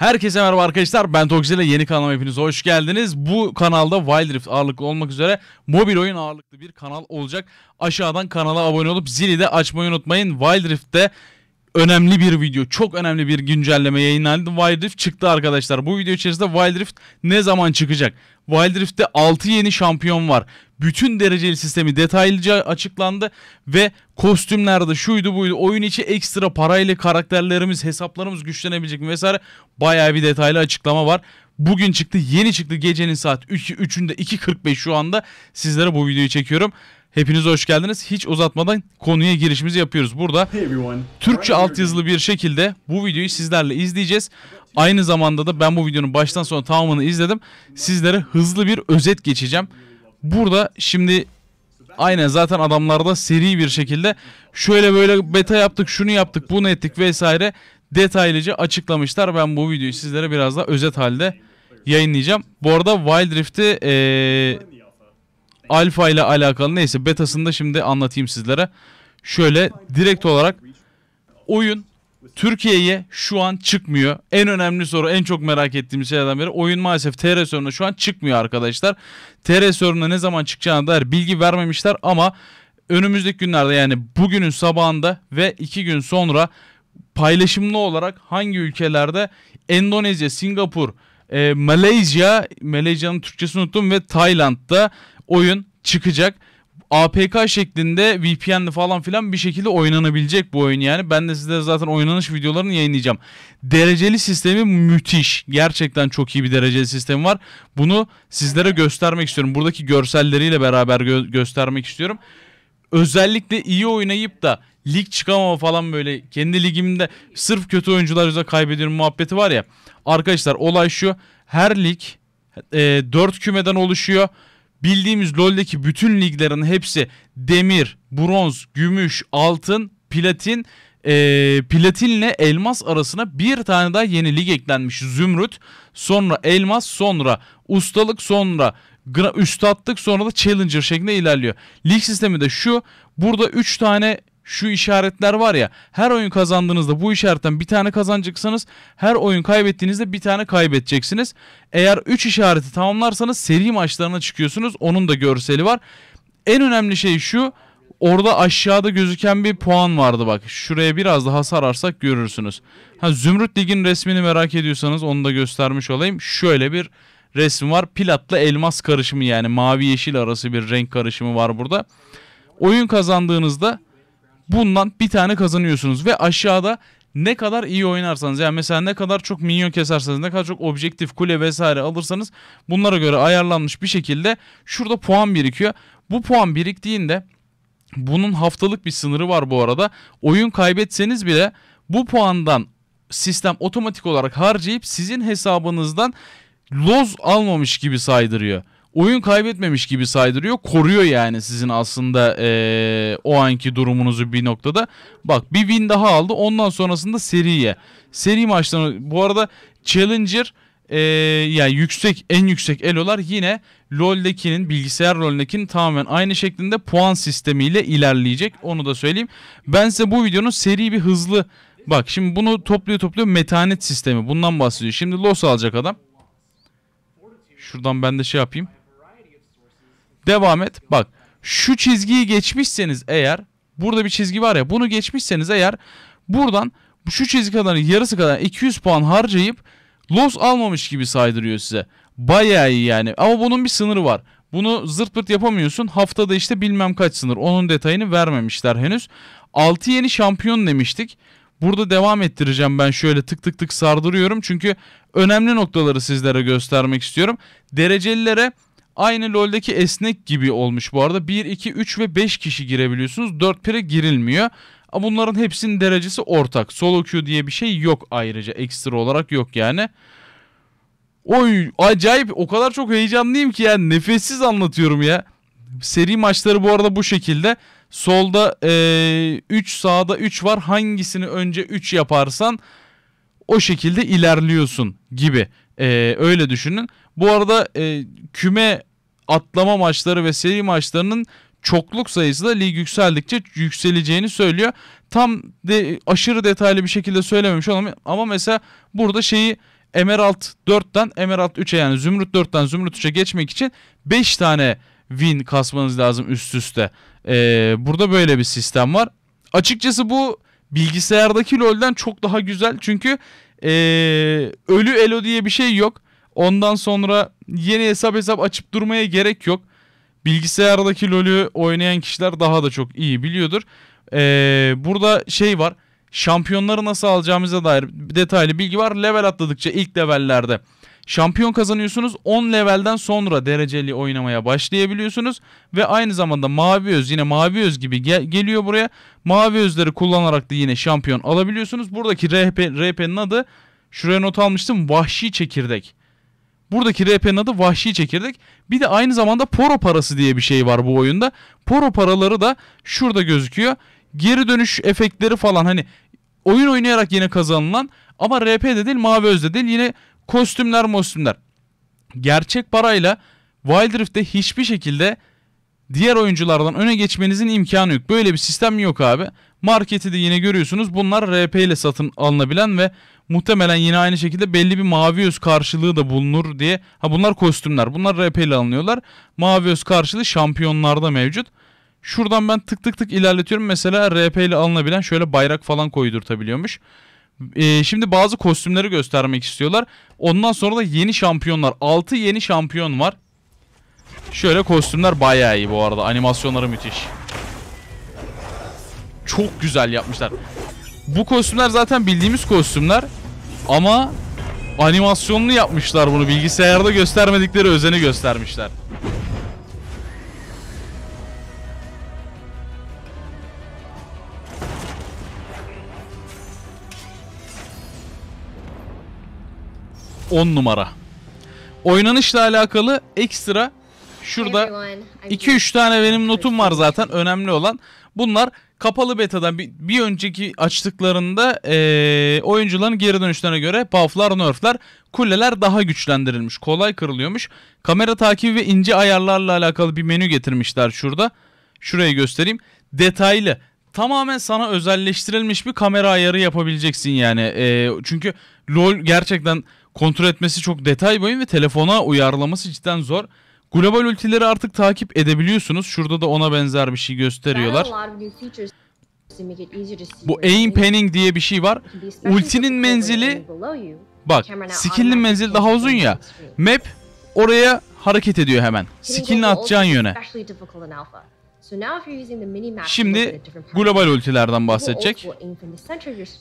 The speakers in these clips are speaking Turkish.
Herkese merhaba arkadaşlar ben Toksil yeni kanalıma hepiniz hoş geldiniz. Bu kanalda Wild Rift ağırlıklı olmak üzere mobil oyun ağırlıklı bir kanal olacak. Aşağıdan kanala abone olup zili de açmayı unutmayın. Wild Rift'te önemli bir video, çok önemli bir güncelleme yayınlandı. Wild Rift çıktı arkadaşlar. Bu video içerisinde Wild Rift ne zaman çıkacak? Wild Rift'te 6 yeni şampiyon var. Bütün dereceli sistemi detaylıca açıklandı ve kostümlerde şuydu buydu oyun içi ekstra parayla karakterlerimiz hesaplarımız güçlenebilecek vesaire bayağı bir detaylı açıklama var. Bugün çıktı yeni çıktı gecenin saat 3 3'ünde 2.45 şu anda sizlere bu videoyu çekiyorum. Hepiniz hoş geldiniz. Hiç uzatmadan konuya girişimizi yapıyoruz. Burada Türkçe altyazılı bir şekilde bu videoyu sizlerle izleyeceğiz. Aynı zamanda da ben bu videonun baştan sona tamamını izledim. Sizlere hızlı bir özet geçeceğim. Burada şimdi aynen zaten adamlarda seri bir şekilde şöyle böyle beta yaptık, şunu yaptık, bunu ettik vesaire detaylıca açıklamışlar. Ben bu videoyu sizlere biraz daha özet halde yayınlayacağım. Bu arada Wild Rift'i ee, alfa ile alakalı neyse betasını da şimdi anlatayım sizlere. Şöyle direkt olarak oyun Türkiye'ye şu an çıkmıyor. En önemli soru, en çok merak ettiğim şeylerden biri. Oyun maalesef TR sorununa şu an çıkmıyor arkadaşlar. TR sorununa ne zaman çıkacağına dair bilgi vermemişler ama önümüzdeki günlerde yani bugünün sabahında ve iki gün sonra paylaşımlı olarak hangi ülkelerde Endonezya, Singapur, e, Malezya, Malezya'nın Türkçesini unuttum ve Tayland'da oyun çıkacak. APK şeklinde VPN'li falan filan bir şekilde oynanabilecek bu oyun yani. Ben de size zaten oynanış videolarını yayınlayacağım. Dereceli sistemi müthiş. Gerçekten çok iyi bir dereceli sistemi var. Bunu sizlere göstermek istiyorum. Buradaki görselleriyle beraber gö- göstermek istiyorum. Özellikle iyi oynayıp da lig çıkamama falan böyle kendi ligimde sırf kötü oyuncular yüzünden kaybediyorum muhabbeti var ya. Arkadaşlar olay şu. Her lig e, 4 kümeden oluşuyor bildiğimiz LoL'deki bütün liglerin hepsi demir, bronz, gümüş, altın, platin e, platinle elmas arasına bir tane daha yeni lig eklenmiş. Zümrüt, sonra elmas, sonra ustalık, sonra üstatlık, sonra da challenger şeklinde ilerliyor. Lig sistemi de şu. Burada 3 tane şu işaretler var ya her oyun kazandığınızda bu işaretten bir tane kazanacaksınız. Her oyun kaybettiğinizde bir tane kaybedeceksiniz. Eğer 3 işareti tamamlarsanız seri maçlarına çıkıyorsunuz. Onun da görseli var. En önemli şey şu orada aşağıda gözüken bir puan vardı bak. Şuraya biraz daha sararsak görürsünüz. Ha Zümrüt Lig'in resmini merak ediyorsanız onu da göstermiş olayım. Şöyle bir resim var. Platla elmas karışımı yani mavi yeşil arası bir renk karışımı var burada. Oyun kazandığınızda Bundan bir tane kazanıyorsunuz ve aşağıda ne kadar iyi oynarsanız yani mesela ne kadar çok minyon keserseniz ne kadar çok objektif kule vesaire alırsanız bunlara göre ayarlanmış bir şekilde şurada puan birikiyor. Bu puan biriktiğinde bunun haftalık bir sınırı var bu arada. Oyun kaybetseniz bile bu puandan sistem otomatik olarak harcayıp sizin hesabınızdan loz almamış gibi saydırıyor oyun kaybetmemiş gibi saydırıyor. Koruyor yani sizin aslında ee, o anki durumunuzu bir noktada. Bak bir win daha aldı. Ondan sonrasında seriye. Seri maçlarını bu arada Challenger ee, yani yüksek en yüksek elolar yine LoL'dekinin bilgisayar LoL'dekinin tamamen aynı şeklinde puan sistemiyle ilerleyecek. Onu da söyleyeyim. Ben size bu videonun seri bir hızlı bak şimdi bunu topluyor topluyor metanet sistemi bundan bahsediyor. Şimdi los alacak adam. Şuradan ben de şey yapayım. Devam et. Bak şu çizgiyi geçmişseniz eğer burada bir çizgi var ya bunu geçmişseniz eğer buradan şu çizgi kadar yarısı kadar 200 puan harcayıp los almamış gibi saydırıyor size. Bayağı iyi yani ama bunun bir sınırı var. Bunu zırt pırt yapamıyorsun. Haftada işte bilmem kaç sınır. Onun detayını vermemişler henüz. 6 yeni şampiyon demiştik. Burada devam ettireceğim ben şöyle tık tık tık sardırıyorum. Çünkü önemli noktaları sizlere göstermek istiyorum. Derecelilere Aynı LoL'deki esnek gibi olmuş bu arada. 1, 2, 3 ve 5 kişi girebiliyorsunuz. 4 pire girilmiyor. Bunların hepsinin derecesi ortak. Solo queue diye bir şey yok ayrıca. Ekstra olarak yok yani. Oy acayip o kadar çok heyecanlıyım ki ya nefessiz anlatıyorum ya. Seri maçları bu arada bu şekilde. Solda 3 ee, üç, sağda 3 var hangisini önce 3 yaparsan o şekilde ilerliyorsun gibi. Ee, öyle düşünün. Bu arada e, küme atlama maçları ve seri maçlarının çokluk sayısı da lig yükseldikçe yükseleceğini söylüyor. Tam de, aşırı detaylı bir şekilde söylememiş olamam ama mesela burada şeyi Emerald 4'ten Emerald 3'e yani Zümrüt 4'ten Zümrüt 3'e geçmek için 5 tane win kasmanız lazım üst üste. Ee, burada böyle bir sistem var. Açıkçası bu bilgisayardaki LoL'den çok daha güzel çünkü ee, ölü elo diye bir şey yok. Ondan sonra yeni hesap hesap açıp durmaya gerek yok. Bilgisayardaki LoL'ü oynayan kişiler daha da çok iyi biliyordur. Ee, burada şey var. Şampiyonları nasıl alacağımıza dair detaylı bilgi var. Level atladıkça ilk levellerde Şampiyon kazanıyorsunuz 10 levelden sonra dereceli oynamaya başlayabiliyorsunuz. Ve aynı zamanda mavi öz yine mavi öz gibi gel geliyor buraya. Mavi özleri kullanarak da yine şampiyon alabiliyorsunuz. Buradaki RP, RP'nin adı şuraya not almıştım vahşi çekirdek. Buradaki RP'nin adı Vahşi Çekirdek. Bir de aynı zamanda Poro parası diye bir şey var bu oyunda. Poro paraları da şurada gözüküyor. Geri dönüş efektleri falan hani oyun oynayarak yine kazanılan ama RP'de değil mavi özde değil yine Kostümler mostümler. Gerçek parayla Wild Rift'te hiçbir şekilde diğer oyunculardan öne geçmenizin imkanı yok. Böyle bir sistem yok abi. Marketi de yine görüyorsunuz. Bunlar RP ile satın alınabilen ve muhtemelen yine aynı şekilde belli bir mavi öz karşılığı da bulunur diye. Ha bunlar kostümler. Bunlar RP ile alınıyorlar. Mavi öz karşılığı şampiyonlarda mevcut. Şuradan ben tık tık tık ilerletiyorum. Mesela RP ile alınabilen şöyle bayrak falan koydurtabiliyormuş. Ee, şimdi bazı kostümleri göstermek istiyorlar. Ondan sonra da yeni şampiyonlar. 6 yeni şampiyon var. Şöyle kostümler bayağı iyi bu arada. Animasyonları müthiş. Çok güzel yapmışlar. Bu kostümler zaten bildiğimiz kostümler. Ama animasyonlu yapmışlar bunu. Bilgisayarda göstermedikleri özeni göstermişler. 10 numara. Oynanışla alakalı ekstra şurada 2-3 tane benim notum var zaten önemli olan. Bunlar kapalı betadan bir, bir önceki açtıklarında e, oyuncuların geri dönüşlerine göre bufflar, nerfler, kuleler daha güçlendirilmiş. Kolay kırılıyormuş. Kamera takibi ve ince ayarlarla alakalı bir menü getirmişler şurada. Şurayı göstereyim. Detaylı. Tamamen sana özelleştirilmiş bir kamera ayarı yapabileceksin yani. E, çünkü LoL gerçekten kontrol etmesi çok detay boyun ve telefona uyarlaması cidden zor. Global ultileri artık takip edebiliyorsunuz. Şurada da ona benzer bir şey gösteriyorlar. Bu aim panning diye bir şey var. Ultinin menzili bak skill'in menzili daha uzun ya. Map oraya hareket ediyor hemen. Skill'ini atacağın yöne. Şimdi global ultilerden bahsedecek.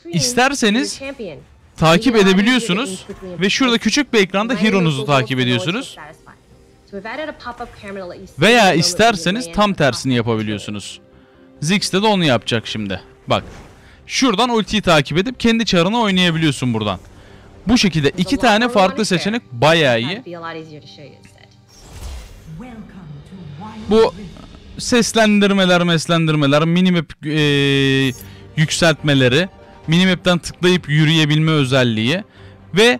İsterseniz takip edebiliyorsunuz ve şurada küçük bir ekranda hero'nuzu takip ediyorsunuz. Veya isterseniz tam tersini yapabiliyorsunuz. Ziggs'te de onu yapacak şimdi. Bak. Şuradan ultiyi takip edip kendi çarını oynayabiliyorsun buradan. Bu şekilde iki tane farklı seçenek bayağı iyi. Bu seslendirmeler meslendirmeler, minimap e, yükseltmeleri minimap'ten tıklayıp yürüyebilme özelliği ve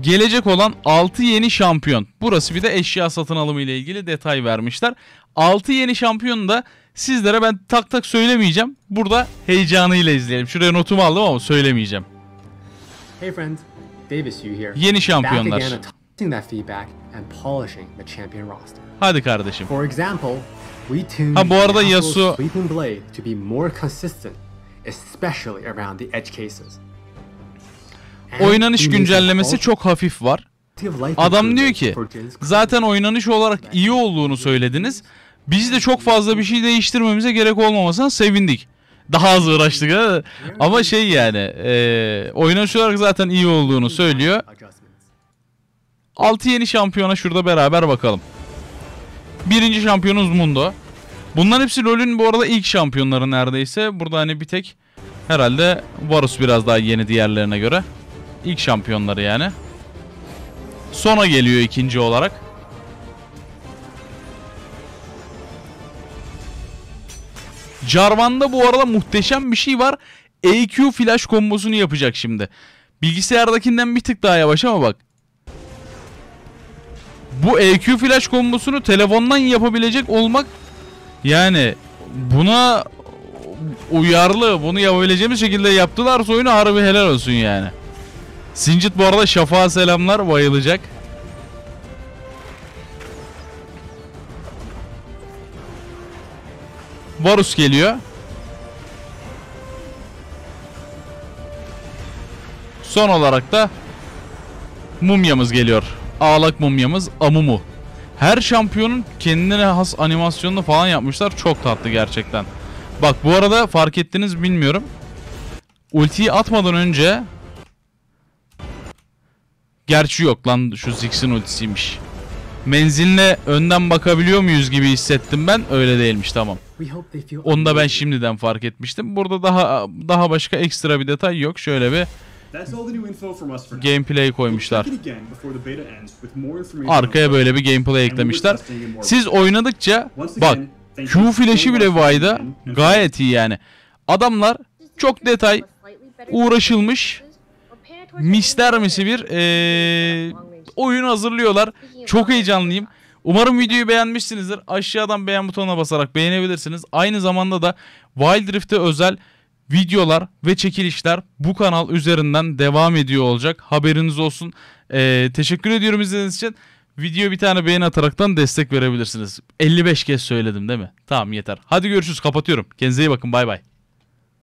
gelecek olan 6 yeni şampiyon. Burası bir de eşya satın alımı ile ilgili detay vermişler. 6 yeni şampiyonu da sizlere ben tak tak söylemeyeceğim. Burada heyecanıyla izleyelim. Şuraya notumu aldım ama söylemeyeceğim. Hey friend, Davis you here. Yeni şampiyonlar. Uh, Hadi kardeşim. For example, we tuned ha bu arada Yasuo especially around the edge cases. Oynanış güncellemesi çok hafif var. Adam diyor ki zaten oynanış olarak iyi olduğunu söylediniz. Biz de çok fazla bir şey değiştirmemize gerek olmamasına sevindik. Daha az uğraştık ha? ama şey yani e, oynanış olarak zaten iyi olduğunu söylüyor. 6 yeni şampiyona şurada beraber bakalım. Birinci şampiyonumuz Mundo. Bunların hepsi LoL'ün bu arada ilk şampiyonları neredeyse. Burada hani bir tek herhalde Varus biraz daha yeni diğerlerine göre. İlk şampiyonları yani. Sona geliyor ikinci olarak. Jarvan'da bu arada muhteşem bir şey var. AQ e flash kombosunu yapacak şimdi. Bilgisayardakinden bir tık daha yavaş ama bak. Bu AQ e flash kombosunu telefondan yapabilecek olmak yani buna uyarlı bunu yapabileceğimiz şekilde yaptılar oyunu harbi helal olsun yani. Sincit bu arada şafağa selamlar bayılacak. Varus geliyor. Son olarak da mumyamız geliyor. Ağlak mumyamız Amumu. Her şampiyonun kendine has animasyonunu falan yapmışlar. Çok tatlı gerçekten. Bak bu arada fark ettiniz bilmiyorum. Ultiyi atmadan önce... Gerçi yok lan şu Ziggs'in ultisiymiş. Menziline önden bakabiliyor muyuz gibi hissettim ben. Öyle değilmiş tamam. Onu da ben şimdiden fark etmiştim. Burada daha daha başka ekstra bir detay yok. Şöyle bir gameplay koymuşlar. Arkaya böyle bir gameplay eklemişler. Siz oynadıkça bak Q flash'i bile Vay'da gayet iyi yani. Adamlar çok detay uğraşılmış mistermisi bir ee, oyun hazırlıyorlar. Çok heyecanlıyım. Umarım videoyu beğenmişsinizdir. Aşağıdan beğen butonuna basarak beğenebilirsiniz. Aynı zamanda da Wild Rift'e özel videolar ve çekilişler bu kanal üzerinden devam ediyor olacak. Haberiniz olsun. Ee, teşekkür ediyorum izlediğiniz için. video bir tane beğeni ataraktan destek verebilirsiniz. 55 kez söyledim değil mi? Tamam yeter. Hadi görüşürüz kapatıyorum. Kendinize iyi bakın bay bay.